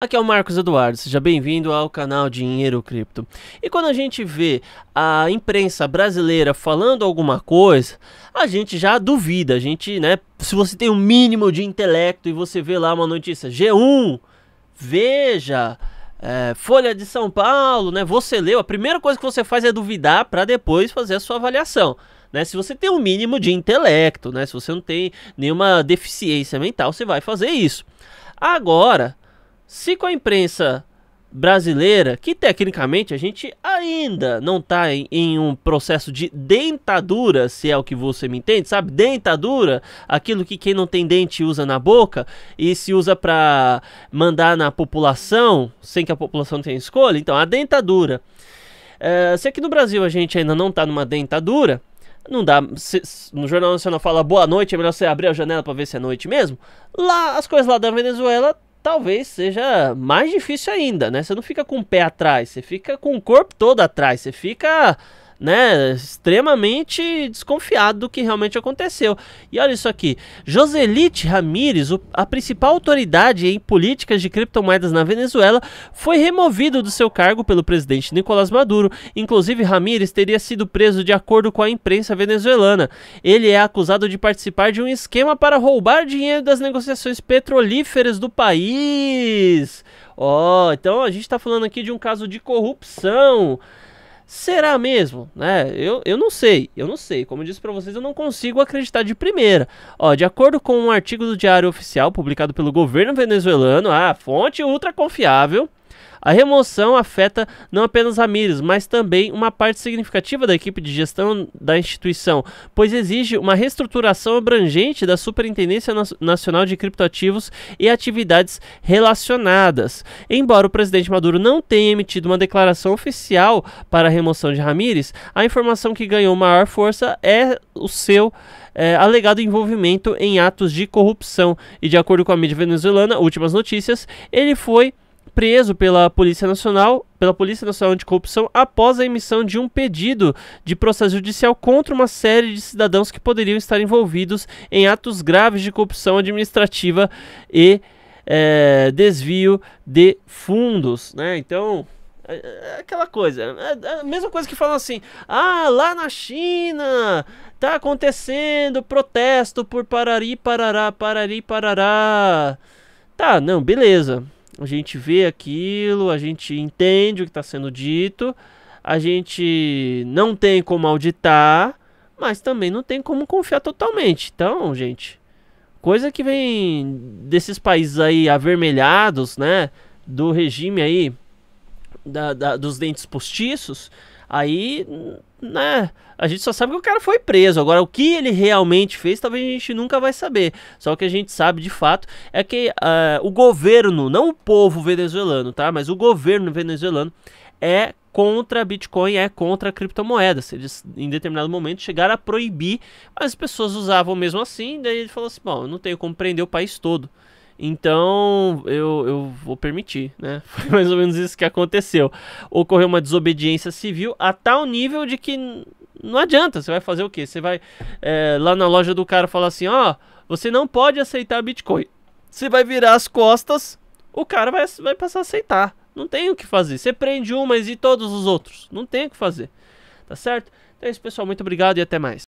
Aqui é o Marcos Eduardo, seja bem-vindo ao canal Dinheiro Cripto. E quando a gente vê a imprensa brasileira falando alguma coisa, a gente já duvida, a gente, né, se você tem o um mínimo de intelecto e você vê lá uma notícia G1, Veja, é, Folha de São Paulo, né, você leu, a primeira coisa que você faz é duvidar para depois fazer a sua avaliação. Né? Se você tem um mínimo de intelecto, né? se você não tem nenhuma deficiência mental, você vai fazer isso. Agora, se com a imprensa brasileira, que tecnicamente a gente ainda não está em, em, um processo de dentadura, se é o que você me entende, sabe? Dentadura, aquilo que quem não tem dente usa na boca e se usa para mandar na população, sem que a população tenha escolha. Então, a dentadura. É, se aqui no Brasil a gente ainda não está numa dentadura, não dá. Se, no Jornal Nacional fala boa noite, é melhor você abrir a janela para ver se é noite mesmo. Lá, as coisas lá da Venezuela talvez seja mais difícil ainda, né? Você não fica com o pé atrás, você fica com o corpo todo atrás, você fica né, extremamente desconfiado do que realmente aconteceu. E olha isso aqui, Joselite Ramírez, a principal autoridade em políticas de criptomoedas na Venezuela, foi removido do seu cargo pelo presidente Nicolás Maduro. Inclusive, Ramírez teria sido preso de acordo com a imprensa venezuelana. Ele é acusado de participar de um esquema para roubar dinheiro das negociações petrolíferas do país. Ó, oh, então a gente está falando aqui de um caso de corrupção Será mesmo? Né? Eu, eu não sei, eu não sei. Como eu disse para vocês, eu não consigo acreditar de primeira. Ó, de acordo com um artigo do Diário Oficial publicado pelo governo venezuelano, a fonte ultra confiável, a remoção afeta não apenas Ramírez, mas também uma parte significativa da equipe de gestão da instituição, pois exige uma reestruturação abrangente da Superintendência Nacional de Criptoativos e atividades relacionadas. Embora o presidente Maduro não tenha emitido uma declaração oficial para a remoção de Ramírez, a informação que ganhou maior força é o seu é, alegado envolvimento em atos de corrupção. E de acordo com a mídia venezuelana, últimas notícias, ele foi preso pela Polícia Nacional, pela Polícia Nacional Anticorrupção após a emissão de um pedido de processo judicial contra uma série de cidadãos que poderiam estar envolvidos em atos graves de corrupção administrativa e é, desvio de fundos, né? Então, é, é aquela coisa, é, a mesma coisa que falam assim: ah, lá na China tá acontecendo protesto por parari, parará, parari, parará. Tá, não, beleza. A gente vê aquilo, a gente entende o que está sendo dito, a gente não tem como auditar, mas também não tem como confiar totalmente. Então, gente, coisa que vem desses países aí avermelhados, né? Do regime aí, da, da, dos dentes postiços, Aí, né, a gente só sabe que o cara foi preso. Agora, o que ele realmente fez, talvez a gente nunca vai saber. Só que a gente sabe de fato é que uh, o governo, não o povo venezuelano, tá? Mas o governo venezuelano é contra Bitcoin, é contra criptomoedas. Eles, em determinado momento, chegaram a proibir, mas as pessoas usavam mesmo assim. Daí ele falou assim: bom, eu não tenho como prender o país todo. Então eu, eu vou permitir, né? Foi mais ou menos isso que aconteceu. Ocorreu uma desobediência civil a tal nível de que não adianta. Você vai fazer o quê? Você vai é, lá na loja do cara falar assim: ó, oh, você não pode aceitar Bitcoin. Você vai virar as costas, o cara vai, vai passar a aceitar. Não tem o que fazer. Você prende um, mas e todos os outros? Não tem o que fazer. Tá certo? Então é isso, pessoal. Muito obrigado e até mais.